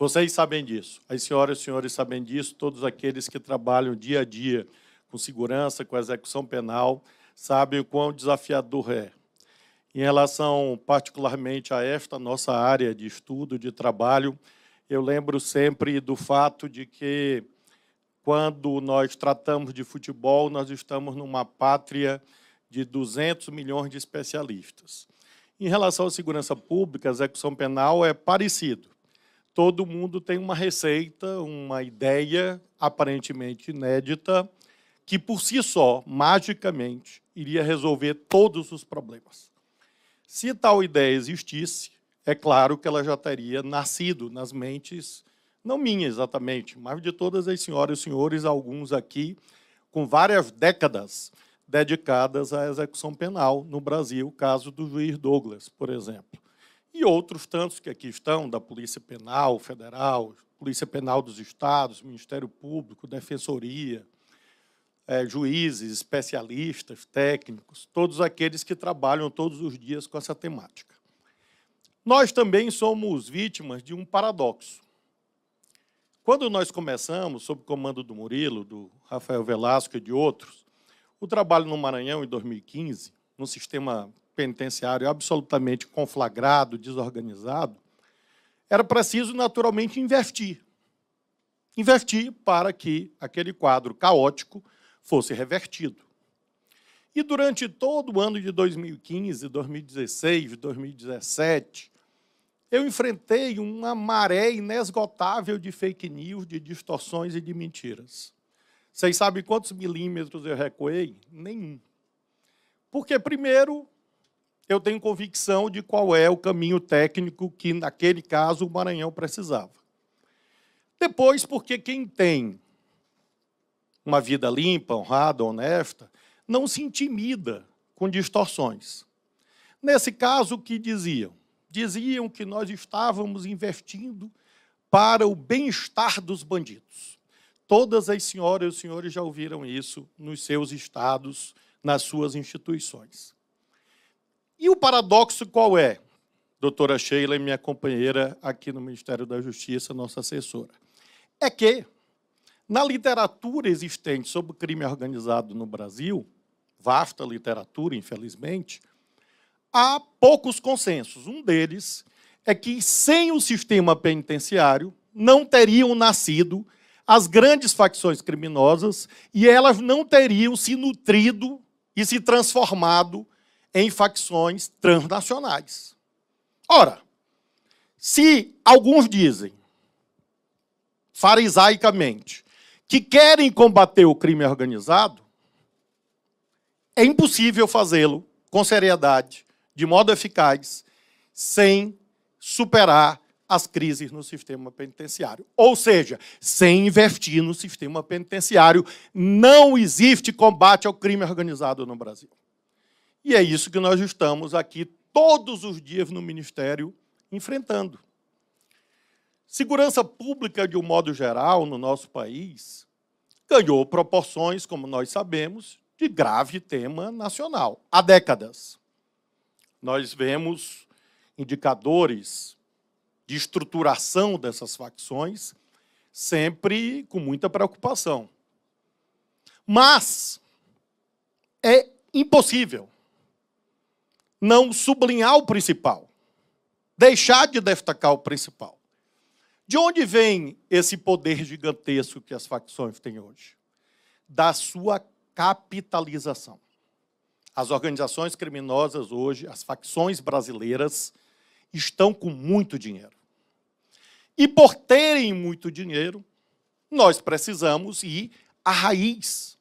Vocês sabem disso, as senhoras e senhores sabem disso, todos aqueles que trabalham dia a dia com segurança, com execução penal, sabem o quão desafiador é. Em relação particularmente a esta nossa área de estudo, de trabalho, eu lembro sempre do fato de que quando nós tratamos de futebol, nós estamos numa pátria de 200 milhões de especialistas. Em relação à segurança pública, a execução penal é parecido todo mundo tem uma receita, uma ideia aparentemente inédita, que por si só, magicamente, iria resolver todos os problemas. Se tal ideia existisse, é claro que ela já teria nascido nas mentes, não minha exatamente, mas de todas as senhoras e senhores, alguns aqui, com várias décadas dedicadas à execução penal no Brasil, o caso do juiz Douglas, por exemplo e outros tantos que aqui estão, da Polícia Penal Federal, Polícia Penal dos Estados, Ministério Público, Defensoria, é, juízes, especialistas, técnicos, todos aqueles que trabalham todos os dias com essa temática. Nós também somos vítimas de um paradoxo. Quando nós começamos, sob comando do Murilo, do Rafael Velasco e de outros, o trabalho no Maranhão em 2015, no sistema penitenciário absolutamente conflagrado, desorganizado, era preciso naturalmente investir. Investir para que aquele quadro caótico fosse revertido. E durante todo o ano de 2015, 2016, 2017, eu enfrentei uma maré inesgotável de fake news, de distorções e de mentiras. Vocês sabem quantos milímetros eu recuei? Nenhum. Porque, primeiro, eu tenho convicção de qual é o caminho técnico que, naquele caso, o Maranhão precisava. Depois, porque quem tem uma vida limpa, honrada, honesta, não se intimida com distorções. Nesse caso, o que diziam? Diziam que nós estávamos investindo para o bem-estar dos bandidos. Todas as senhoras e os senhores já ouviram isso nos seus estados, nas suas instituições. E o paradoxo qual é? Doutora Sheila, minha companheira aqui no Ministério da Justiça, nossa assessora. É que, na literatura existente sobre crime organizado no Brasil, vasta literatura, infelizmente, há poucos consensos. Um deles é que, sem o sistema penitenciário, não teriam nascido as grandes facções criminosas e elas não teriam se nutrido e se transformado em facções transnacionais. Ora, se alguns dizem, farisaicamente, que querem combater o crime organizado, é impossível fazê-lo com seriedade, de modo eficaz, sem superar as crises no sistema penitenciário. Ou seja, sem investir no sistema penitenciário, não existe combate ao crime organizado no Brasil. E é isso que nós estamos aqui todos os dias no Ministério enfrentando. Segurança pública, de um modo geral, no nosso país, ganhou proporções, como nós sabemos, de grave tema nacional há décadas. Nós vemos indicadores de estruturação dessas facções sempre com muita preocupação. Mas é impossível não sublinhar o principal, deixar de destacar o principal. De onde vem esse poder gigantesco que as facções têm hoje? Da sua capitalização. As organizações criminosas hoje, as facções brasileiras, estão com muito dinheiro. E por terem muito dinheiro, nós precisamos ir à raiz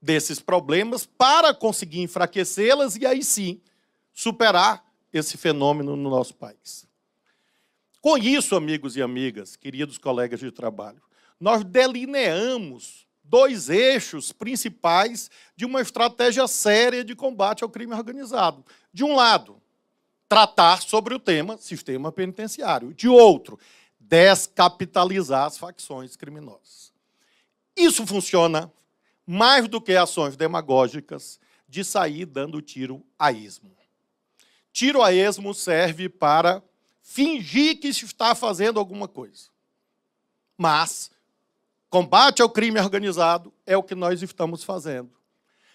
desses problemas para conseguir enfraquecê-las e aí sim superar esse fenômeno no nosso país. Com isso, amigos e amigas, queridos colegas de trabalho, nós delineamos dois eixos principais de uma estratégia séria de combate ao crime organizado. De um lado, tratar sobre o tema sistema penitenciário. De outro, descapitalizar as facções criminosas. Isso funciona mais do que ações demagógicas de sair dando tiro a ismo tiro a esmo serve para fingir que está fazendo alguma coisa. Mas combate ao crime organizado é o que nós estamos fazendo.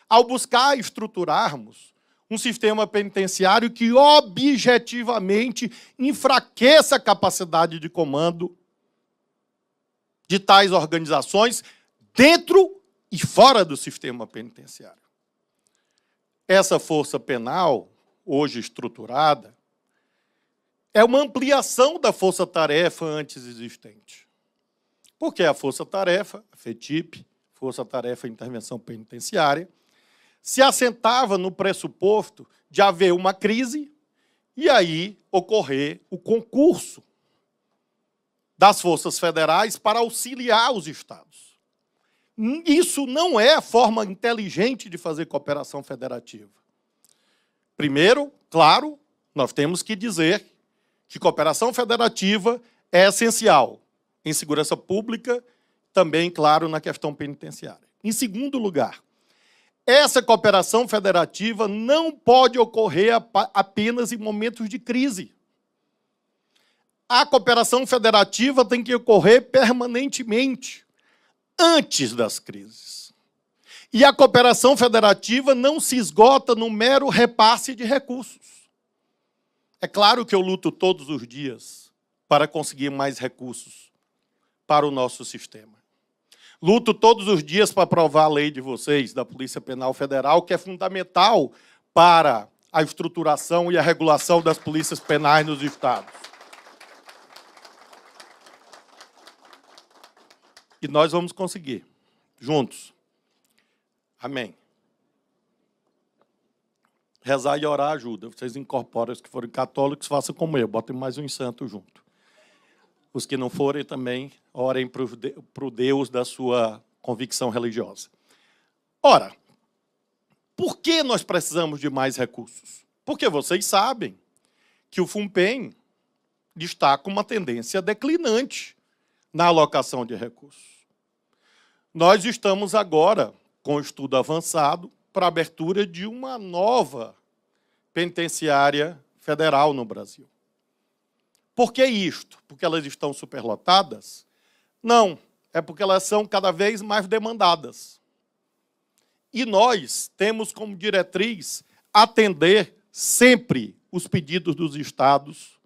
Ao buscar estruturarmos um sistema penitenciário que objetivamente enfraqueça a capacidade de comando de tais organizações dentro e fora do sistema penitenciário. Essa força penal hoje estruturada, é uma ampliação da força-tarefa antes existente. Porque a força-tarefa, a FETIP, Força-Tarefa Intervenção Penitenciária, se assentava no pressuposto de haver uma crise e aí ocorrer o concurso das forças federais para auxiliar os estados. Isso não é a forma inteligente de fazer cooperação federativa. Primeiro, claro, nós temos que dizer que cooperação federativa é essencial em segurança pública, também, claro, na questão penitenciária. Em segundo lugar, essa cooperação federativa não pode ocorrer apenas em momentos de crise. A cooperação federativa tem que ocorrer permanentemente, antes das crises. E a cooperação federativa não se esgota no mero repasse de recursos. É claro que eu luto todos os dias para conseguir mais recursos para o nosso sistema. Luto todos os dias para aprovar a lei de vocês, da Polícia Penal Federal, que é fundamental para a estruturação e a regulação das polícias penais nos estados. E nós vamos conseguir, juntos. Amém. Rezar e orar ajuda. Vocês incorporam os que forem católicos, façam como eu, botem mais um santo junto. Os que não forem também, orem para o Deus da sua convicção religiosa. Ora, por que nós precisamos de mais recursos? Porque vocês sabem que o FUNPEM destaca uma tendência declinante na alocação de recursos. Nós estamos agora com estudo avançado, para a abertura de uma nova penitenciária federal no Brasil. Por que isto? Porque elas estão superlotadas? Não, é porque elas são cada vez mais demandadas. E nós temos como diretriz atender sempre os pedidos dos estados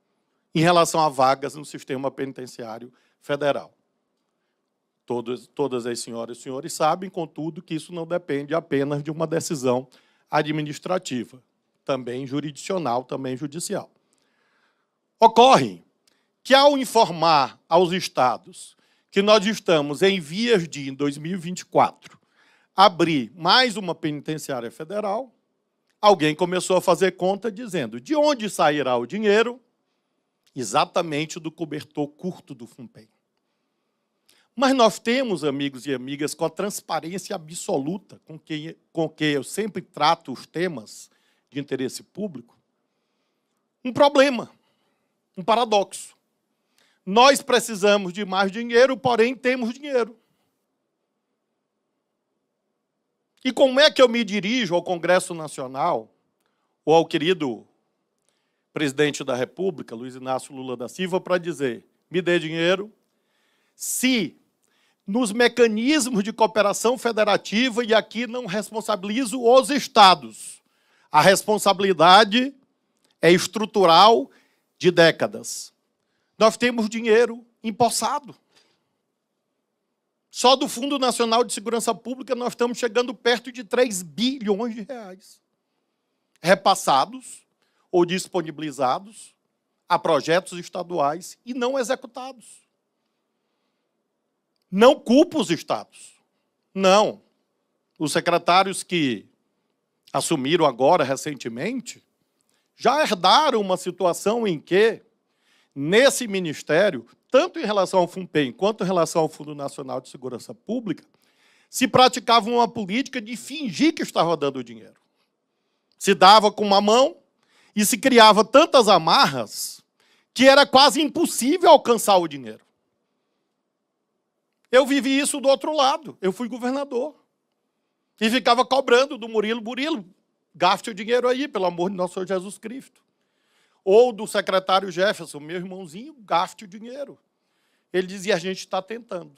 em relação a vagas no sistema penitenciário federal. Todas, todas as senhoras e senhores sabem, contudo, que isso não depende apenas de uma decisão administrativa, também jurisdicional, também judicial. Ocorre que, ao informar aos estados que nós estamos em vias de, em 2024, abrir mais uma penitenciária federal, alguém começou a fazer conta dizendo de onde sairá o dinheiro? Exatamente do cobertor curto do FUNPEN. Mas nós temos, amigos e amigas, com a transparência absoluta com que, com quem eu sempre trato os temas de interesse público, um problema, um paradoxo. Nós precisamos de mais dinheiro, porém temos dinheiro. E como é que eu me dirijo ao Congresso Nacional, ou ao querido presidente da República, Luiz Inácio Lula da Silva, para dizer: me dê dinheiro, se nos mecanismos de cooperação federativa e aqui não responsabilizo os estados. A responsabilidade é estrutural de décadas. Nós temos dinheiro empossado. Só do Fundo Nacional de Segurança Pública nós estamos chegando perto de 3 bilhões de reais repassados ou disponibilizados a projetos estaduais e não executados. Não culpa os estados. Não. Os secretários que assumiram agora recentemente já herdaram uma situação em que, nesse ministério, tanto em relação ao FUNPEM quanto em relação ao Fundo Nacional de Segurança Pública, se praticava uma política de fingir que estava dando dinheiro. Se dava com uma mão e se criava tantas amarras que era quase impossível alcançar o dinheiro. Eu vivi isso do outro lado. Eu fui governador. E ficava cobrando do Murilo Murilo, gaste o dinheiro aí, pelo amor de nosso Senhor Jesus Cristo. Ou do secretário Jefferson, meu irmãozinho, gaste o dinheiro. Ele dizia: a gente está tentando.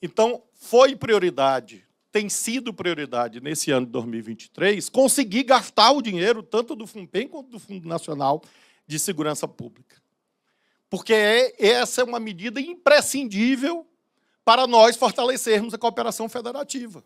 Então, foi prioridade, tem sido prioridade nesse ano de 2023, conseguir gastar o dinheiro, tanto do FUNPEM quanto do Fundo Nacional de Segurança Pública. Porque é, essa é uma medida imprescindível para nós fortalecermos a cooperação federativa.